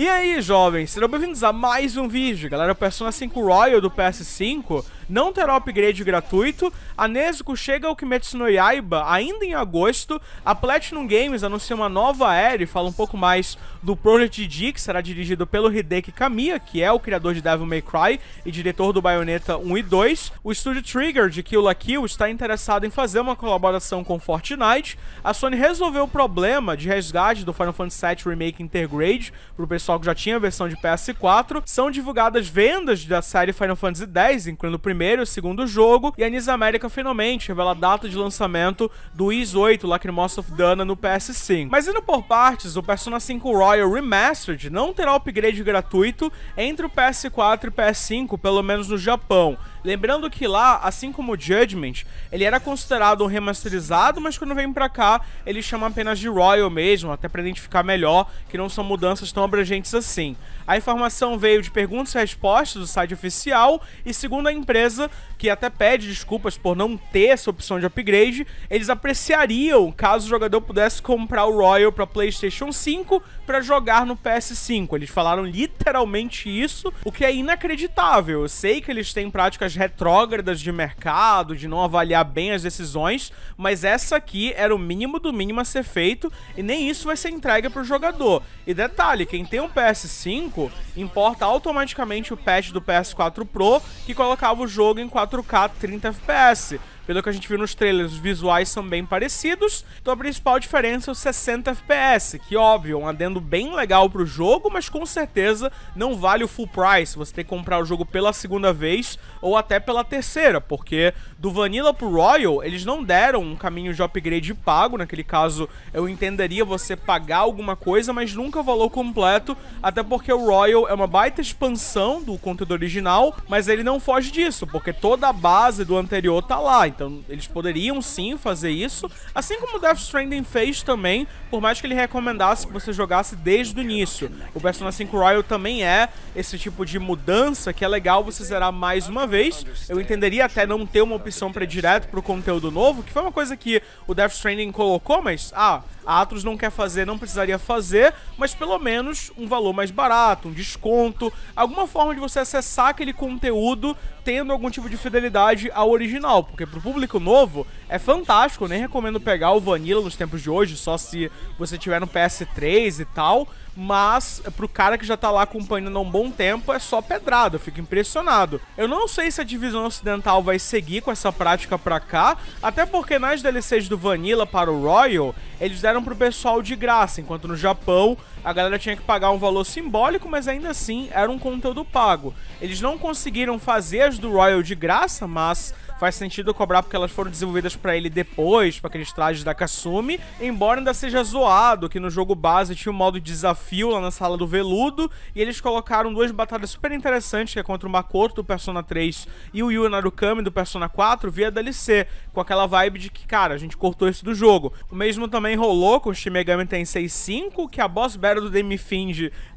E aí, jovens, sejam bem-vindos a mais um vídeo. Galera, o Persona 5 Royal do PS5 não terá upgrade gratuito, a Nezuko chega ao Kimetsu no Yaiba ainda em agosto, a Platinum Games anuncia uma nova era e fala um pouco mais do Project D, que será dirigido pelo Hideki Kamiya, que é o criador de Devil May Cry e diretor do Bayonetta 1 e 2. O estúdio Trigger de Kill la Kill está interessado em fazer uma colaboração com Fortnite. A Sony resolveu o problema de resgate do Final Fantasy VII Remake Intergrade para o pessoal só que já tinha a versão de PS4, são divulgadas vendas da série Final Fantasy X, incluindo o primeiro e o segundo jogo, e a Niz América finalmente revela a data de lançamento do IS 8 Lacrimosa of Dana no PS5. Mas indo por partes, o Persona 5 Royal Remastered não terá upgrade gratuito entre o PS4 e o PS5, pelo menos no Japão. Lembrando que lá, assim como o Judgment, ele era considerado um remasterizado, mas quando vem pra cá, ele chama apenas de Royal mesmo, até pra identificar melhor que não são mudanças tão abrangentes assim. A informação veio de perguntas e respostas do site oficial, e segundo a empresa, que até pede desculpas por não ter essa opção de upgrade, eles apreciariam caso o jogador pudesse comprar o Royal para PlayStation 5 para jogar no PS5. Eles falaram literalmente isso, o que é inacreditável. Eu sei que eles têm práticas retrógradas de mercado, de não avaliar bem as decisões, mas essa aqui era o mínimo do mínimo a ser feito e nem isso vai ser entregue para o jogador. E detalhe, quem tem um PS5 importa automaticamente o patch do PS4 Pro que colocava o jogo em 4K 30 FPS. Pelo que a gente viu nos trailers, os visuais são bem parecidos. Então a principal diferença é os 60 FPS, que óbvio, é um adendo bem legal pro jogo, mas com certeza não vale o full price. Você tem que comprar o jogo pela segunda vez ou até pela terceira, porque do Vanilla pro Royal, eles não deram um caminho de upgrade pago. Naquele caso, eu entenderia você pagar alguma coisa, mas nunca o valor completo, até porque o Royal é uma baita expansão do conteúdo original, mas ele não foge disso, porque toda a base do anterior tá lá. Então eles poderiam sim fazer isso, assim como o Death Stranding fez também, por mais que ele recomendasse que você jogasse desde o início. O Persona 5 Royal também é esse tipo de mudança que é legal você zerar mais uma vez. Eu entenderia até não ter uma opção direto para o conteúdo novo, que foi uma coisa que o Death Stranding colocou, mas ah, a não quer fazer, não precisaria fazer, mas pelo menos um valor mais barato, um desconto, alguma forma de você acessar aquele conteúdo tendo algum tipo de fidelidade ao original, porque pro público novo é fantástico, nem recomendo pegar o Vanilla nos tempos de hoje, só se você tiver no PS3 e tal, mas pro cara que já tá lá acompanhando há um bom tempo é só pedrada, eu fico impressionado. Eu não sei se a divisão ocidental vai seguir com essa prática pra cá, até porque nas DLCs do Vanilla para o Royal, eles deram pro pessoal de graça, enquanto no Japão a galera tinha que pagar um valor simbólico, mas ainda assim era um conteúdo pago. Eles não conseguiram fazer as do Royal de graça, mas faz sentido cobrar porque elas foram desenvolvidas para ele depois, para aqueles trajes da Kasumi, embora ainda seja zoado que no jogo base tinha um modo de desafio lá na sala do veludo, e eles colocaram duas batalhas super interessantes, que é contra o Makoto do Persona 3 e o Yui Narukami do Persona 4 via DLC, com aquela vibe de que, cara, a gente cortou isso do jogo. O mesmo também rolou com o Shimegami Tensei 5, que a boss battle do Demi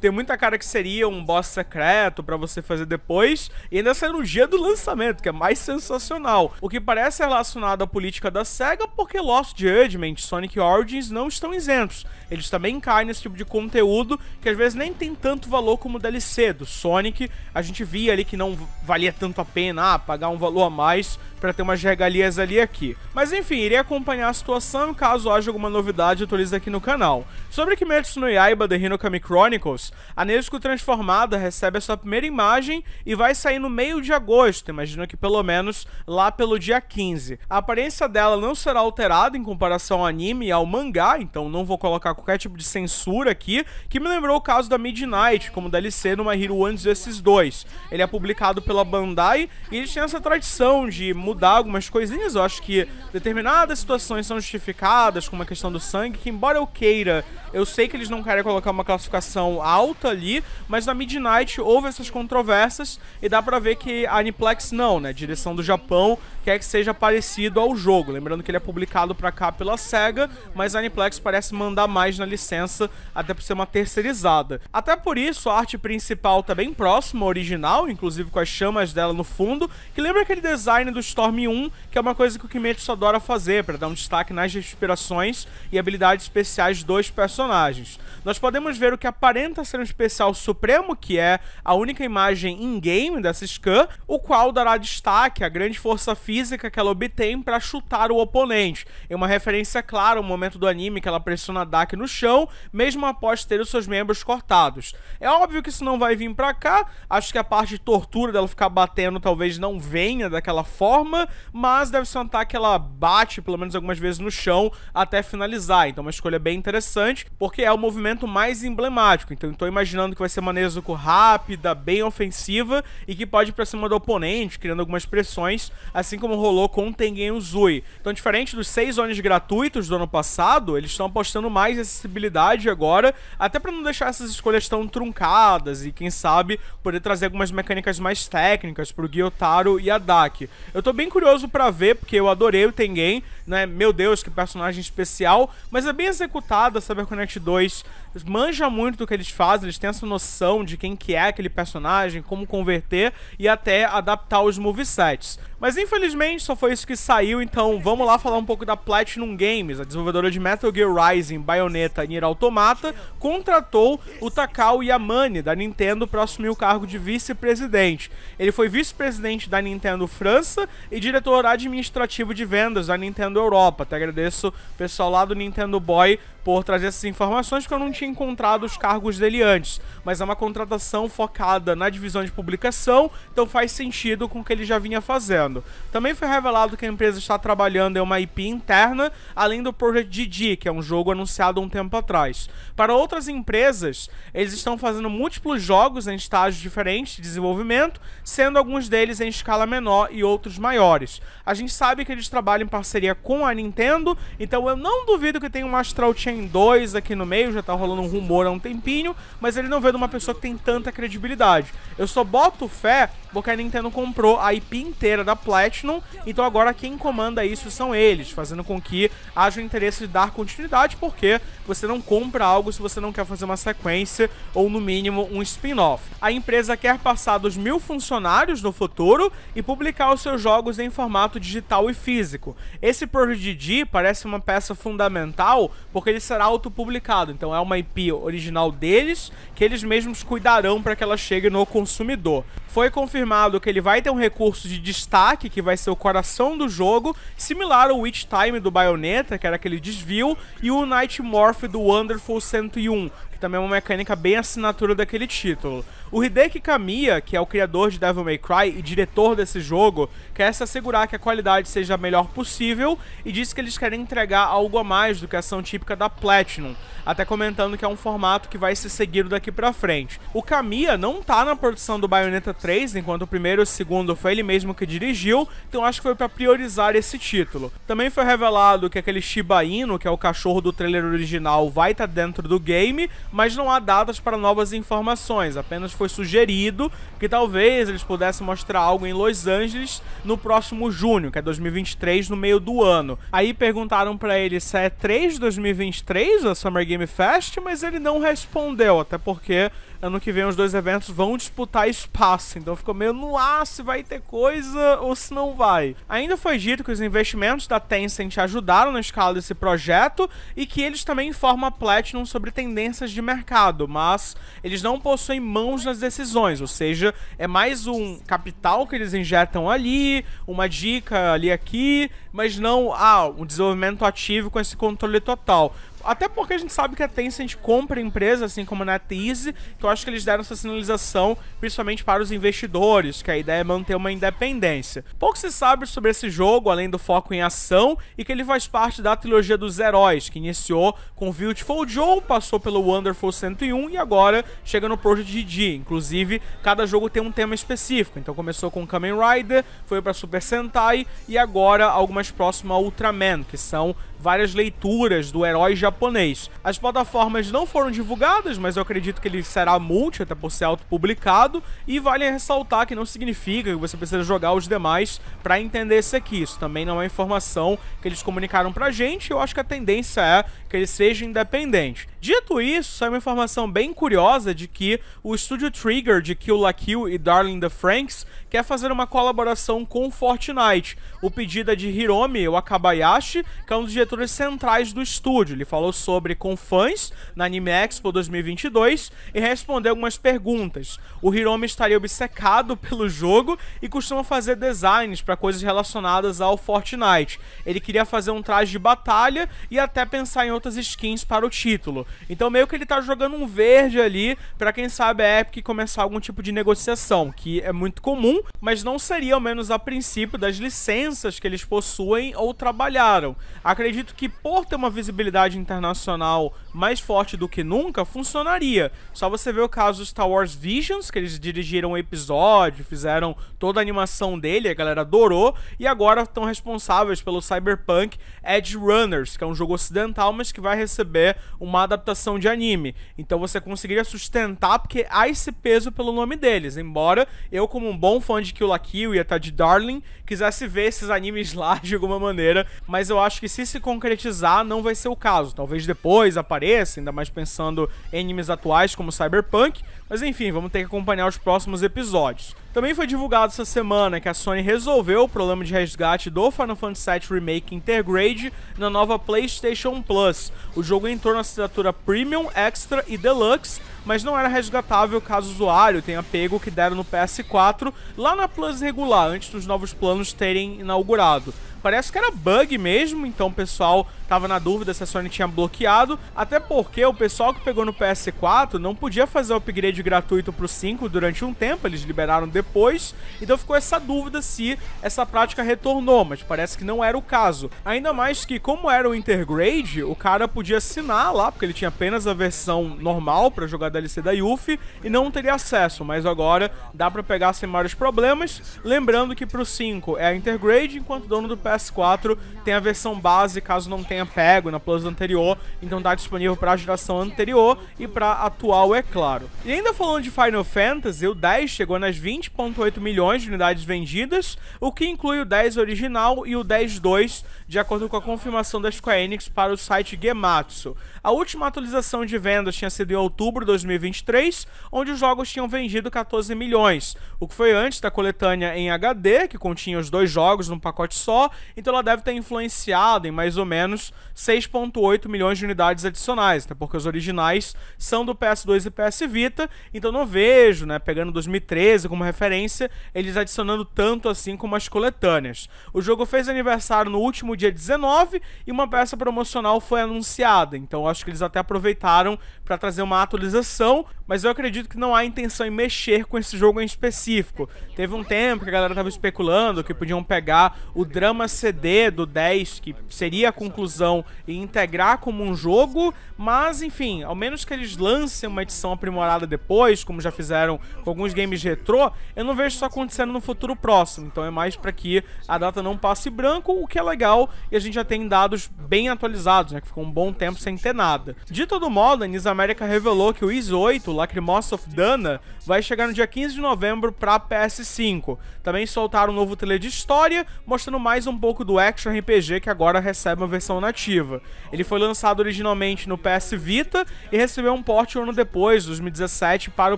tem muita cara que seria um boss secreto para você fazer depois, e ainda saiu no dia do lançamento, que é mais sensacional original, o que parece relacionado à política da SEGA porque Lost Judgment e Sonic Origins não estão isentos. Eles também caem nesse tipo de conteúdo que às vezes nem tem tanto valor como o DLC do Sonic. A gente via ali que não valia tanto a pena ah, pagar um valor a mais para ter umas regalias ali aqui. Mas enfim, irei acompanhar a situação caso haja alguma novidade, atualizo aqui no canal. Sobre Kimetsu no Yaiba The Hinokami Chronicles, a Nezuko transformada recebe a sua primeira imagem e vai sair no meio de agosto, imagino que pelo menos lá pelo dia 15. A aparência dela não será alterada em comparação ao anime e ao mangá, então não vou colocar qualquer tipo de censura aqui, que me lembrou o caso da Midnight, como DLC no My Hero 1 desses dois. Ele é publicado pela Bandai e eles têm essa tradição de mudar algumas coisinhas. Eu acho que determinadas situações são justificadas, como a questão do sangue, que embora eu queira, eu sei que eles não querem colocar uma classificação alta ali, mas na Midnight houve essas controvérsias e dá pra ver que a Aniplex não, né? Direção do Japão quer que seja parecido ao jogo. Lembrando que ele é publicado para cá pela SEGA, mas a Aniplex parece mandar mais na licença, até por ser uma terceirizada. Até por isso, a arte principal tá bem próxima ao original, inclusive com as chamas dela no fundo, que lembra aquele design do Storm 1, que é uma coisa que o Kimetsu adora fazer, para dar um destaque nas respirações e habilidades especiais dos personagens. Nós podemos ver o que aparenta ser um especial supremo, que é a única imagem in-game dessa scan, o qual dará destaque à grande força física física que ela obtém para chutar o oponente. É uma referência clara ao momento do anime que ela pressiona Daki no chão, mesmo após ter os seus membros cortados. É óbvio que isso não vai vir para cá, acho que a parte de tortura dela ficar batendo talvez não venha daquela forma, mas deve ser um ataque que ela bate pelo menos algumas vezes no chão até finalizar. Então é uma escolha bem interessante, porque é o movimento mais emblemático. Então estou imaginando que vai ser uma Nezuko rápida, bem ofensiva e que pode ir pra cima do oponente, criando algumas pressões, assim como rolou com o Tengen Uzui. Então, diferente dos seis zones gratuitos do ano passado, eles estão apostando mais em acessibilidade agora, até para não deixar essas escolhas tão truncadas e, quem sabe, poder trazer algumas mecânicas mais técnicas pro Gyotaro e a Dak. Eu tô bem curioso para ver, porque eu adorei o Tengen, né? Meu Deus, que personagem especial, mas é bem executada a CyberConnect Connect 2 manja muito do que eles fazem, eles têm essa noção de quem que é aquele personagem, como converter e até adaptar os movesets. Mas infelizmente só foi isso que saiu, então vamos lá falar um pouco da Platinum Games, a desenvolvedora de Metal Gear Rising, Bayonetta e Nier Automata, contratou o Takao Yamane da Nintendo para assumir o cargo de vice-presidente. Ele foi vice-presidente da Nintendo França e diretor administrativo de vendas da Nintendo Europa. Até agradeço o pessoal lá do Nintendo Boy por trazer essas informações que eu não tinha tinha encontrado os cargos dele antes, mas é uma contratação focada na divisão de publicação, então faz sentido com o que ele já vinha fazendo. Também foi revelado que a empresa está trabalhando em uma IP interna, além do Project DD, que é um jogo anunciado um tempo atrás. Para outras empresas, eles estão fazendo múltiplos jogos em estágios diferentes de desenvolvimento, sendo alguns deles em escala menor e outros maiores. A gente sabe que eles trabalham em parceria com a Nintendo, então eu não duvido que tenha um Astral Chain 2 aqui no meio, já está rolando rolando um rumor há um tempinho, mas ele não veio de uma pessoa que tem tanta credibilidade. Eu só boto fé porque a Nintendo comprou a IP inteira da Platinum, então agora quem comanda isso são eles, fazendo com que haja o interesse de dar continuidade, porque você não compra algo se você não quer fazer uma sequência ou no mínimo um spin-off. A empresa quer passar dos mil funcionários no futuro e publicar os seus jogos em formato digital e físico. Esse Prodigy G parece uma peça fundamental porque ele será autopublicado, então é uma IP original deles que eles mesmos cuidarão para que ela chegue no consumidor. Foi confirmado confirmado que ele vai ter um recurso de destaque, que vai ser o coração do jogo, similar ao Witch Time do Bayonetta, que era aquele desvio, e o Night Morph do Wonderful 101, também é uma mecânica bem assinatura daquele título. O Hideki Kamiya, que é o criador de Devil May Cry e diretor desse jogo, quer se assegurar que a qualidade seja a melhor possível e diz que eles querem entregar algo a mais do que a ação típica da Platinum, até comentando que é um formato que vai ser seguido daqui pra frente. O Kamiya não tá na produção do Bayonetta 3, enquanto o primeiro e o segundo foi ele mesmo que dirigiu, então acho que foi para priorizar esse título. Também foi revelado que aquele Shiba Inu, que é o cachorro do trailer original, vai estar tá dentro do game, mas não há datas para novas informações. Apenas foi sugerido que talvez eles pudessem mostrar algo em Los Angeles no próximo junho, que é 2023, no meio do ano. Aí perguntaram para ele se é 3 de 2023 a Summer Game Fest, mas ele não respondeu, até porque ano que vem os dois eventos vão disputar espaço, então ficou meio no ar se vai ter coisa ou se não vai. Ainda foi dito que os investimentos da Tencent ajudaram na escala desse projeto e que eles também informam a Platinum sobre tendências de de mercado, mas eles não possuem mãos nas decisões, ou seja, é mais um capital que eles injetam ali, uma dica ali aqui, mas não ah, um desenvolvimento ativo com esse controle total. Até porque a gente sabe que a Tencent compra empresas, assim como na Tease, que eu acho que eles deram essa sinalização principalmente para os investidores, que a ideia é manter uma independência. Pouco se sabe sobre esse jogo, além do foco em ação, e que ele faz parte da trilogia dos heróis, que iniciou com Beautiful Joe, passou pelo Wonderful 101 e agora chega no Project GG. Inclusive, cada jogo tem um tema específico, então começou com Kamen Rider, foi para Super Sentai e agora algumas próximas a Ultraman, que são várias leituras do herói japonês. As plataformas não foram divulgadas, mas eu acredito que ele será multi, até por ser autopublicado, e vale ressaltar que não significa que você precisa jogar os demais para entender esse aqui. Isso também não é informação que eles comunicaram pra gente, eu acho que a tendência é que ele seja independente. Dito isso, saiu uma informação bem curiosa de que o estúdio Trigger de Kill La Kill e Darling the Franks quer fazer uma colaboração com Fortnite. O pedido é de Hiromi Wakabayashi, que é um dos diretores centrais do estúdio. Ele falou sobre com fãs na Anime Expo 2022 e respondeu algumas perguntas. O Hiromi estaria obcecado pelo jogo e costuma fazer designs para coisas relacionadas ao Fortnite. Ele queria fazer um traje de batalha e até pensar em outras skins para o título. Então meio que ele tá jogando um verde ali para quem sabe a Epic começar algum tipo de negociação, que é muito comum, mas não seria ao menos a princípio das licenças que eles possuem ou trabalharam. Acredito que por ter uma visibilidade internacional mais forte do que nunca, funcionaria. Só você vê o caso Star Wars Visions, que eles dirigiram o um episódio, fizeram toda a animação dele, a galera adorou, e agora estão responsáveis pelo Cyberpunk Edge Runners, que é um jogo ocidental, mas que vai receber uma adaptação adaptação de anime. Então você conseguiria sustentar, porque há esse peso pelo nome deles. Embora eu, como um bom fã de Kill la Kill e até de Darling, quisesse ver esses animes lá de alguma maneira. Mas eu acho que se se concretizar, não vai ser o caso. Talvez depois apareça, ainda mais pensando em animes atuais como Cyberpunk. Mas enfim, vamos ter que acompanhar os próximos episódios. Também foi divulgado essa semana que a Sony resolveu o problema de resgate do Final Fantasy VII Remake Intergrade na nova PlayStation Plus. O jogo entrou na assinatura Premium, Extra e Deluxe, mas não era resgatável caso o usuário tenha pego o que deram no PS4 lá na Plus regular, antes dos novos planos terem inaugurado. Parece que era bug mesmo, então o pessoal tava na dúvida se a Sony tinha bloqueado, até porque o pessoal que pegou no PS4 não podia fazer o upgrade gratuito pro 5 durante um tempo, eles liberaram depois, então ficou essa dúvida se essa prática retornou, mas parece que não era o caso. Ainda mais que como era o Intergrade, o cara podia assinar lá, porque ele tinha apenas a versão normal para jogar DLC da Yuffie e não teria acesso, mas agora dá para pegar sem maiores problemas, lembrando que pro 5 é a Intergrade, enquanto o dono do PS PS4, tem a versão base, caso não tenha pego na Plus anterior, então tá disponível para a geração anterior e para atual, é claro. E ainda falando de Final Fantasy, o 10 chegou nas 20.8 milhões de unidades vendidas, o que inclui o 10 original e o 10.2, de acordo com a confirmação da Square Enix para o site Gematsu. A última atualização de vendas tinha sido em outubro de 2023, onde os jogos tinham vendido 14 milhões, o que foi antes da coletânea em HD, que continha os dois jogos num pacote só, então ela deve ter influenciado em mais ou menos 6.8 milhões de unidades adicionais, até tá? porque os originais são do PS2 e PS Vita, então não vejo, né, pegando 2013 como referência, eles adicionando tanto assim como as coletâneas. O jogo fez aniversário no último dia 19 e uma peça promocional foi anunciada, então acho que eles até aproveitaram para trazer uma atualização, mas eu acredito que não há intenção em mexer com esse jogo em específico. Teve um tempo que a galera tava especulando que podiam pegar o drama CD do 10, que seria a conclusão, e integrar como um jogo, mas enfim, ao menos que eles lancem uma edição aprimorada depois, como já fizeram com alguns games retrô, eu não vejo isso acontecendo no futuro próximo. Então é mais para que a data não passe branco, o que é legal, e a gente já tem dados bem atualizados, né? Que ficou um bom tempo sem ter nada. De todo modo, a América revelou que o IS 8, Lacrimosa of Dana, vai chegar no dia 15 de novembro para PS5. Também soltaram um novo trailer de história, mostrando mais um pouco do Action RPG que agora recebe uma versão nativa. Ele foi lançado originalmente no PS Vita e recebeu um port um ano depois, 2017, para o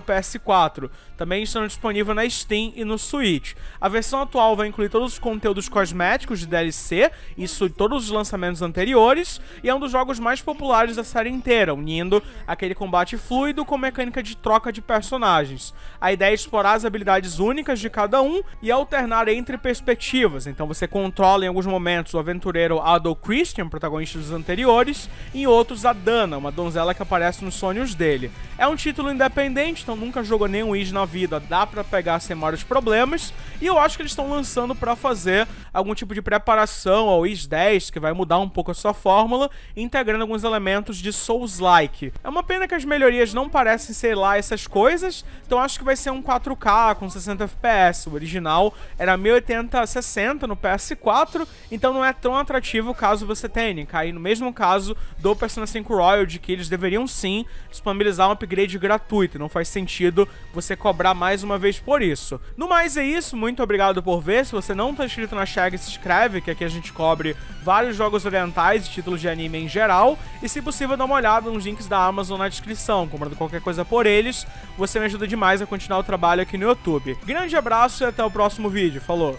PS4, também estão disponíveis na Steam e no Switch. A versão atual vai incluir todos os conteúdos cosméticos de DLC, isso todos os lançamentos anteriores, e é um dos jogos mais populares da série inteira, unindo aquele combate fluido com mecânica de troca de personagens. A ideia é explorar as habilidades únicas de cada um e alternar entre perspectivas, então você controla em alguns momentos o aventureiro Adol Christian, protagonista dos anteriores, e em outros a Dana, uma donzela que aparece nos sonhos dele. É um título independente, então nunca jogou nenhum Is na vida, dá para pegar sem maiores problemas. E eu acho que eles estão lançando para fazer algum tipo de preparação ao x 10, que vai mudar um pouco a sua fórmula, integrando alguns elementos de Souls-like. É uma pena que as melhorias não parecem ser lá essas coisas, então acho que vai ser um 4K com 60 FPS. O original era 1080 60 no PS4, então não é tão atrativo caso você tenha cair no mesmo caso do Persona 5 Royal, de que eles deveriam sim disponibilizar um upgrade gratuito, não faz sentido você cobrar cobrar mais uma vez por isso. No mais é isso, muito obrigado por ver. Se você não tá inscrito na Chega, se inscreve, que aqui a gente cobre vários jogos orientais e títulos de anime em geral. E se possível, dá uma olhada nos links da Amazon na descrição. Comprando qualquer coisa por eles, você me ajuda demais a continuar o trabalho aqui no YouTube. Grande abraço e até o próximo vídeo. Falou!